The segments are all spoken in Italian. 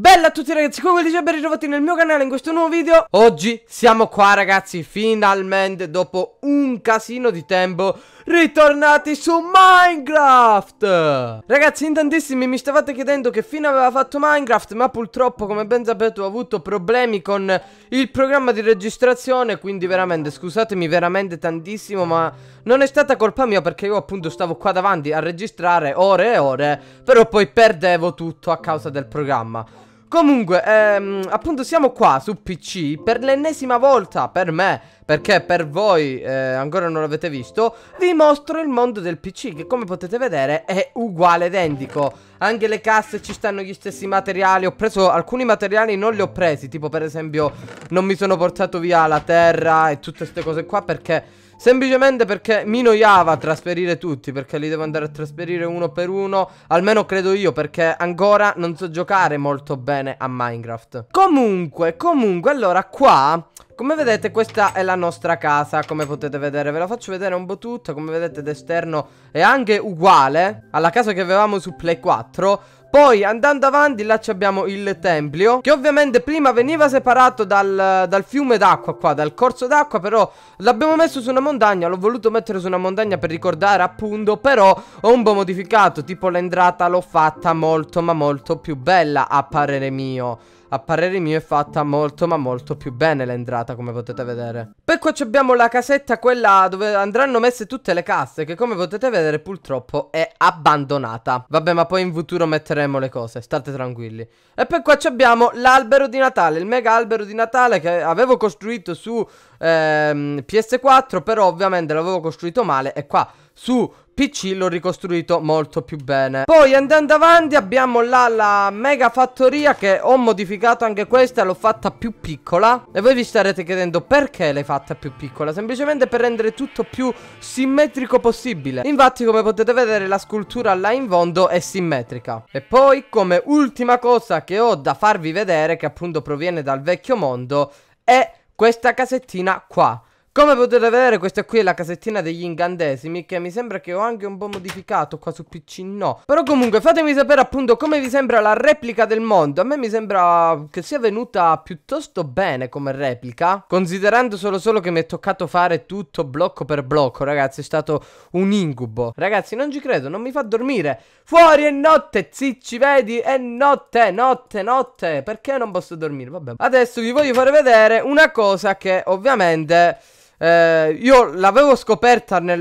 Bella a tutti ragazzi, come dicevo ben ritrovati nel mio canale in questo nuovo video Oggi siamo qua ragazzi, finalmente dopo un casino di tempo Ritornati su Minecraft Ragazzi in tantissimi mi stavate chiedendo che fine aveva fatto Minecraft Ma purtroppo come ben sapete ho avuto problemi con il programma di registrazione Quindi veramente scusatemi veramente tantissimo Ma non è stata colpa mia perché io appunto stavo qua davanti a registrare ore e ore Però poi perdevo tutto a causa del programma Comunque, ehm, appunto siamo qua su PC per l'ennesima volta, per me, perché per voi eh, ancora non l'avete visto, vi mostro il mondo del PC che come potete vedere è uguale identico. Anche le casse ci stanno gli stessi materiali, ho preso alcuni materiali non li ho presi, tipo per esempio non mi sono portato via la terra e tutte queste cose qua perché Semplicemente perché mi noiava trasferire tutti Perché li devo andare a trasferire uno per uno Almeno credo io perché ancora non so giocare molto bene a Minecraft Comunque, comunque, allora qua come vedete questa è la nostra casa Come potete vedere Ve la faccio vedere un po' tutta Come vedete d'esterno è anche uguale Alla casa che avevamo su Play 4 poi andando avanti là abbiamo il tempio Che ovviamente prima veniva separato dal, dal fiume d'acqua qua Dal corso d'acqua però l'abbiamo messo su una montagna L'ho voluto mettere su una montagna per ricordare appunto Però ho un po' modificato Tipo l'entrata l'ho fatta molto ma molto più bella a parere mio a parere mio è fatta molto ma molto più bene l'entrata come potete vedere Poi qua abbiamo la casetta quella dove andranno messe tutte le casse che come potete vedere purtroppo è abbandonata Vabbè ma poi in futuro metteremo le cose state tranquilli E poi qua abbiamo l'albero di Natale, il mega albero di Natale che avevo costruito su ehm, PS4 però ovviamente l'avevo costruito male e qua su PC l'ho ricostruito molto più bene Poi andando avanti abbiamo là la mega fattoria che ho modificato anche questa L'ho fatta più piccola E voi vi starete chiedendo perché l'hai fatta più piccola Semplicemente per rendere tutto più simmetrico possibile Infatti come potete vedere la scultura là in fondo è simmetrica E poi come ultima cosa che ho da farvi vedere Che appunto proviene dal vecchio mondo È questa casettina qua come potete vedere questa qui è la casettina degli ingandesimi che mi sembra che ho anche un po' modificato qua su PC no Però comunque fatemi sapere appunto come vi sembra la replica del mondo A me mi sembra che sia venuta piuttosto bene come replica Considerando solo solo che mi è toccato fare tutto blocco per blocco ragazzi è stato un incubo Ragazzi non ci credo non mi fa dormire Fuori è notte zicci vedi è notte notte notte Perché non posso dormire vabbè Adesso vi voglio far vedere una cosa che ovviamente eh, io l'avevo scoperta nel,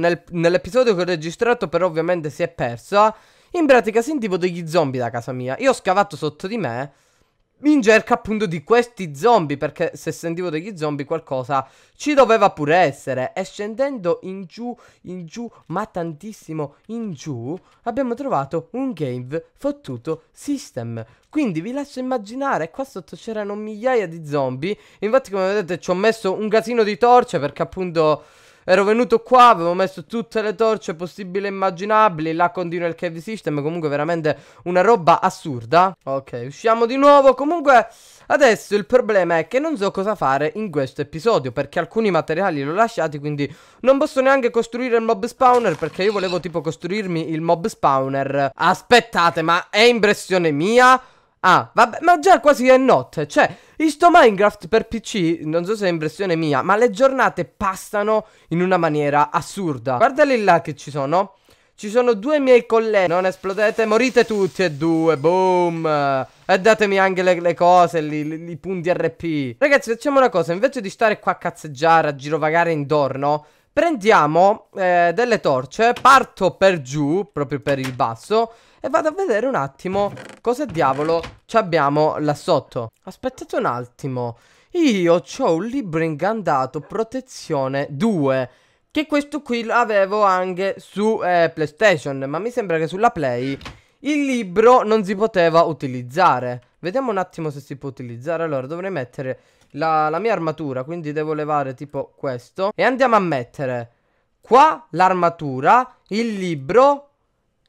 nel, nell'episodio che ho registrato, però ovviamente si è persa. In pratica sentivo degli zombie da casa mia. Io ho scavato sotto di me in cerca appunto di questi zombie, perché se sentivo degli zombie qualcosa ci doveva pure essere. E scendendo in giù, in giù, ma tantissimo in giù, abbiamo trovato un game fottuto system. Quindi vi lascio immaginare, qua sotto c'erano migliaia di zombie. Infatti come vedete ci ho messo un casino di torce perché appunto... Ero venuto qua, avevo messo tutte le torce possibili e immaginabili. Là continua il cave system. Comunque, veramente una roba assurda. Ok, usciamo di nuovo. Comunque. Adesso il problema è che non so cosa fare in questo episodio perché alcuni materiali li ho lasciati quindi non posso neanche costruire il mob spawner perché io volevo tipo costruirmi il mob spawner Aspettate ma è impressione mia? Ah vabbè ma già quasi è notte cioè in sto Minecraft per PC, non so se è impressione mia, ma le giornate passano in una maniera assurda. Guardali là che ci sono. Ci sono due miei colleghi. Non esplodete, morite tutti e due. Boom. E datemi anche le, le cose, i punti RP. Ragazzi, facciamo una cosa. Invece di stare qua a cazzeggiare, a girovagare intorno, Prendiamo eh, delle torce, parto per giù, proprio per il basso E vado a vedere un attimo cosa diavolo ci abbiamo là sotto Aspettate un attimo Io ho un libro ingandato, protezione 2 Che questo qui l'avevo anche su eh, PlayStation Ma mi sembra che sulla Play il libro non si poteva utilizzare Vediamo un attimo se si può utilizzare Allora dovrei mettere la, la mia armatura, quindi devo levare tipo questo. E andiamo a mettere qua l'armatura, il libro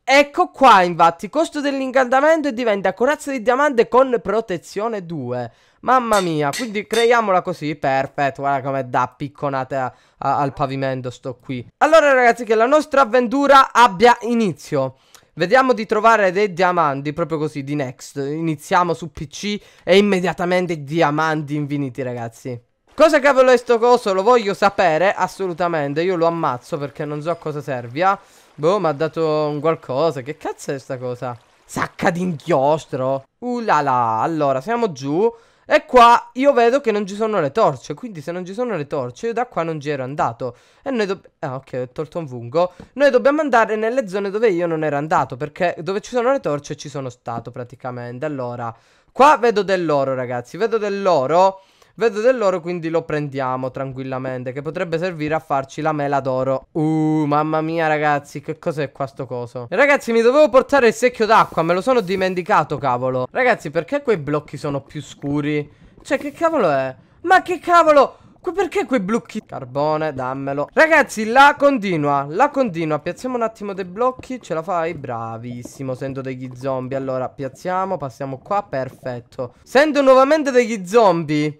Ecco qua infatti, costo dell'incantamento e diventa corazza di diamante con protezione 2 Mamma mia, quindi creiamola così, perfetto, guarda come da picconate a, a, al pavimento sto qui Allora ragazzi che la nostra avventura abbia inizio Vediamo di trovare dei diamanti, proprio così, di next. Iniziamo su PC e immediatamente diamanti infiniti, ragazzi. Cosa cavolo è sto coso? Lo voglio sapere, assolutamente. Io lo ammazzo perché non so a cosa servia Boh, mi ha dato un qualcosa. Che cazzo è sta cosa? Sacca d'inchiostro. Uh la Allora, siamo giù. E qua io vedo che non ci sono le torce, quindi se non ci sono le torce io da qua non ci ero andato. E noi dobbiamo... Ah ok, ho tolto un fungo. Noi dobbiamo andare nelle zone dove io non ero andato, perché dove ci sono le torce ci sono stato praticamente. Allora, qua vedo dell'oro ragazzi, vedo dell'oro... Vedo dell'oro quindi lo prendiamo tranquillamente Che potrebbe servire a farci la mela d'oro Uh mamma mia ragazzi Che cos'è qua sto coso Ragazzi mi dovevo portare il secchio d'acqua Me lo sono dimenticato cavolo Ragazzi perché quei blocchi sono più scuri Cioè che cavolo è Ma che cavolo perché quei blocchi? Carbone, dammelo. Ragazzi, la continua, la continua. Piazziamo un attimo dei blocchi. Ce la fai? Bravissimo, sento degli zombie. Allora, piazziamo, passiamo qua, perfetto. Sento nuovamente degli zombie.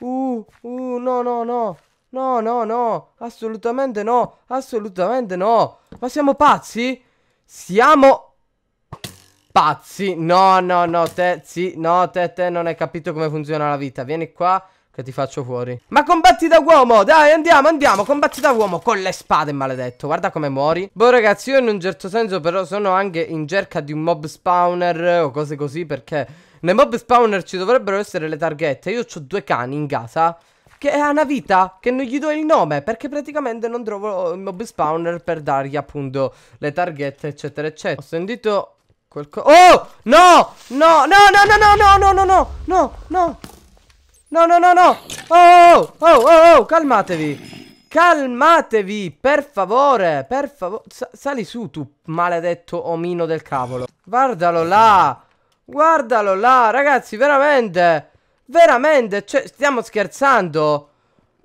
Uh, uh, no, no, no. No, no, no. Assolutamente no. Assolutamente no. Ma siamo pazzi? Siamo pazzi. No, no, no, te, sì, no, te, te non hai capito come funziona la vita. Vieni qua che ti faccio fuori. Ma combatti da uomo, dai, andiamo, andiamo, combatti da uomo con le spade, maledetto. Guarda come muori. Boh, ragazzi, io in un certo senso però sono anche in cerca di un mob spawner o cose così perché... Nei mob spawner ci dovrebbero essere le targhette. Io ho due cani in casa. Che ha una vita che non gli do il nome perché praticamente non trovo il mob spawner per dargli appunto le targhette eccetera eccetera Ho sentito qualcosa Oh! No! No! No! No! No! No! No! No! No! No! No! No! No! No! No! no Oh! Oh! Oh! Oh! Calmatevi! Calmatevi! Per favore! Per favore! Sali su tu maledetto omino del cavolo Guardalo là! Guardalo là, ragazzi, veramente. Veramente, cioè, stiamo scherzando.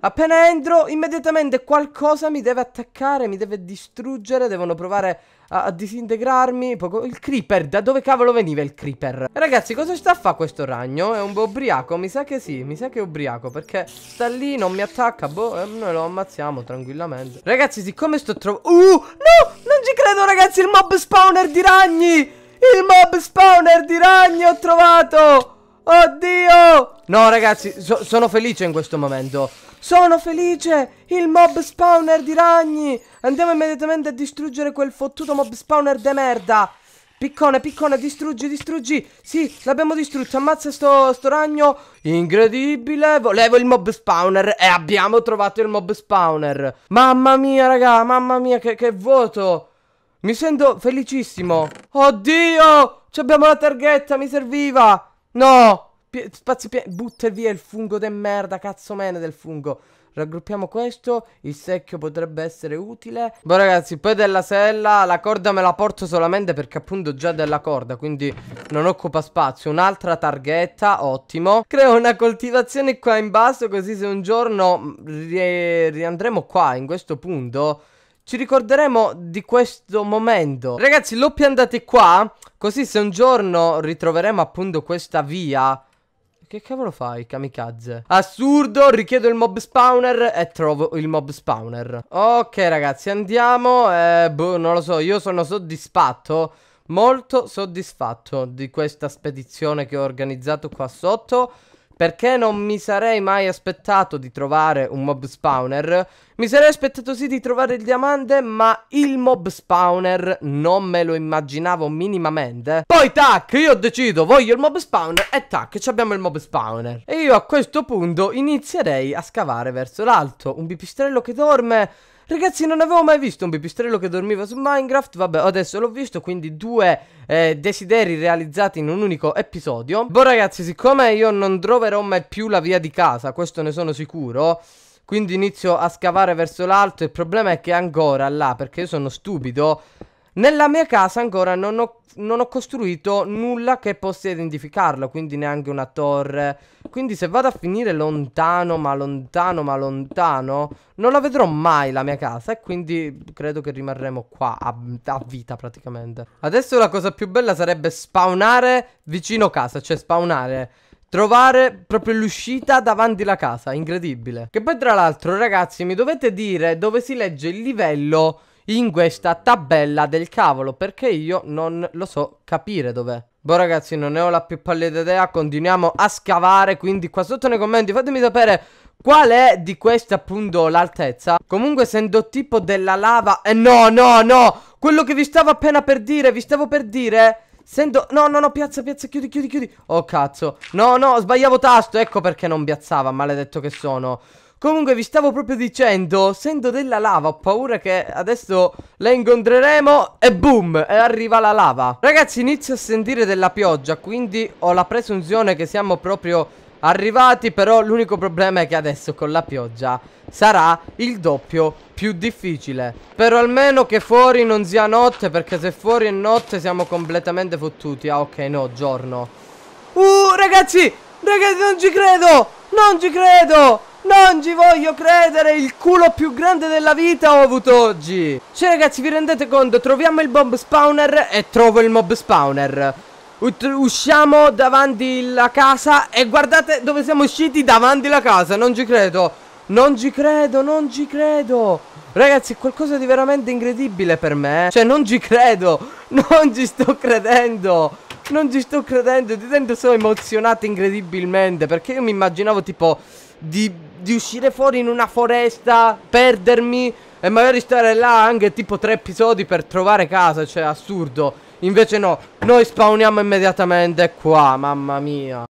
Appena entro, immediatamente qualcosa mi deve attaccare, mi deve distruggere, devono provare a, a disintegrarmi. Il creeper, da dove cavolo veniva il creeper? Ragazzi, cosa sta a fare questo ragno? È un po' ubriaco, mi sa che sì, mi sa che è ubriaco, perché sta lì, non mi attacca, boh, eh, noi lo ammazziamo tranquillamente. Ragazzi, siccome sto trovando... Uh, no, non ci credo ragazzi, il mob spawner di ragni! Il mob spawner di ragni ho trovato! Oddio! No, ragazzi, so sono felice in questo momento. Sono felice! Il mob spawner di ragni! Andiamo immediatamente a distruggere quel fottuto mob spawner de merda! Piccone, piccone, distruggi, distruggi Sì, l'abbiamo distrutto, ammazza sto, sto, ragno Incredibile Volevo il mob spawner e abbiamo trovato il mob spawner Mamma mia, raga, mamma mia, che, che vuoto mi sento felicissimo. Oddio! Ci abbiamo la targhetta, mi serviva! No! Pie spazi pieni. Butta via il fungo de merda, cazzo mene del fungo. Raggruppiamo questo, il secchio potrebbe essere utile. Boh ragazzi, poi della sella, la corda me la porto solamente perché appunto già della corda, quindi non occupa spazio. Un'altra targhetta, ottimo. Creo una coltivazione qua in basso, così se un giorno mm, riandremo qua, in questo punto ci ricorderemo di questo momento. Ragazzi, l'ho piantate qua, così se un giorno ritroveremo appunto questa via... Che cavolo fai, kamikaze? Assurdo, richiedo il mob spawner e trovo il mob spawner. Ok, ragazzi, andiamo. Eh, boh, non lo so, io sono soddisfatto. Molto soddisfatto di questa spedizione che ho organizzato qua sotto. Perché non mi sarei mai aspettato di trovare un mob spawner? Mi sarei aspettato sì di trovare il diamante, ma il mob spawner non me lo immaginavo minimamente. Poi tac, io decido, voglio il mob spawner e tac, abbiamo il mob spawner. E io a questo punto inizierei a scavare verso l'alto. Un pipistrello che dorme... Ragazzi non avevo mai visto un pipistrello che dormiva su Minecraft Vabbè adesso l'ho visto quindi due eh, desideri realizzati in un unico episodio Boh ragazzi siccome io non troverò mai più la via di casa Questo ne sono sicuro quindi inizio a scavare verso l'alto Il problema è che ancora là Perché io sono stupido nella mia casa ancora non ho, non ho costruito nulla che possa identificarlo, quindi neanche una torre. Quindi se vado a finire lontano, ma lontano, ma lontano, non la vedrò mai la mia casa e quindi credo che rimarremo qua a, a vita praticamente. Adesso la cosa più bella sarebbe spawnare vicino casa, cioè spawnare Trovare proprio l'uscita davanti la casa, incredibile. Che poi tra l'altro ragazzi mi dovete dire dove si legge il livello in questa tabella del cavolo perché io non lo so capire dov'è. Boh ragazzi non ne ho la più pallida idea, continuiamo a scavare quindi qua sotto nei commenti fatemi sapere Qual è di questa appunto l'altezza? Comunque essendo tipo della lava Eh no no no Quello che vi stavo appena per dire Vi stavo per dire Sendo... No, no, no, piazza, piazza, chiudi, chiudi, chiudi Oh, cazzo No, no, sbagliavo tasto Ecco perché non piazzava, maledetto che sono Comunque vi stavo proprio dicendo, sento della lava, ho paura che adesso la incontreremo e boom, e arriva la lava. Ragazzi, inizio a sentire della pioggia, quindi ho la presunzione che siamo proprio arrivati, però l'unico problema è che adesso con la pioggia sarà il doppio più difficile. Però almeno che fuori non sia notte, perché se fuori è notte siamo completamente fottuti. Ah, ok, no, giorno. Uh, ragazzi, ragazzi, non ci credo, non ci credo. Non ci voglio credere, il culo più grande della vita ho avuto oggi. Cioè ragazzi, vi rendete conto? Troviamo il mob spawner e trovo il mob spawner. U usciamo davanti la casa e guardate dove siamo usciti davanti la casa, non ci credo. Non ci credo, non ci credo. Ragazzi, è qualcosa di veramente incredibile per me. Eh. Cioè, non ci credo. Non ci sto credendo. Non ci sto credendo, di tanto sono emozionato incredibilmente perché io mi immaginavo tipo di, di uscire fuori in una foresta, perdermi e magari stare là anche tipo tre episodi per trovare casa, cioè assurdo. Invece no, noi spawniamo immediatamente qua, mamma mia.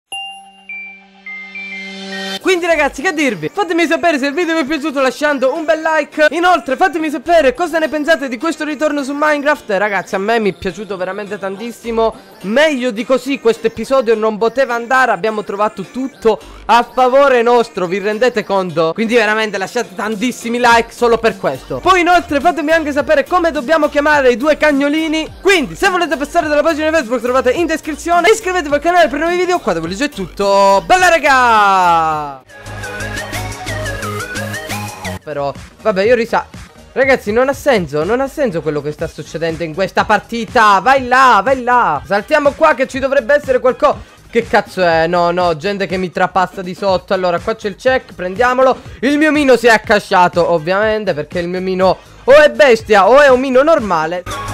Quindi ragazzi che dirvi Fatemi sapere se il video vi è piaciuto lasciando un bel like Inoltre fatemi sapere cosa ne pensate di questo ritorno su Minecraft Ragazzi a me mi è piaciuto veramente tantissimo Meglio di così questo episodio non poteva andare Abbiamo trovato tutto a favore nostro Vi rendete conto? Quindi veramente lasciate tantissimi like solo per questo Poi inoltre fatemi anche sapere come dobbiamo chiamare i due cagnolini Quindi se volete passare dalla pagina di Facebook trovate in descrizione Iscrivetevi al canale per nuovi video Qua da Voliggio è tutto Bella raga! Però Vabbè io risa Ragazzi non ha senso Non ha senso quello che sta succedendo in questa partita Vai là Vai là Saltiamo qua che ci dovrebbe essere qualcosa che cazzo è? No, no, gente che mi trapassa di sotto Allora, qua c'è il check, prendiamolo Il mio mino si è accasciato, ovviamente Perché il mio mino o è bestia o è un mino normale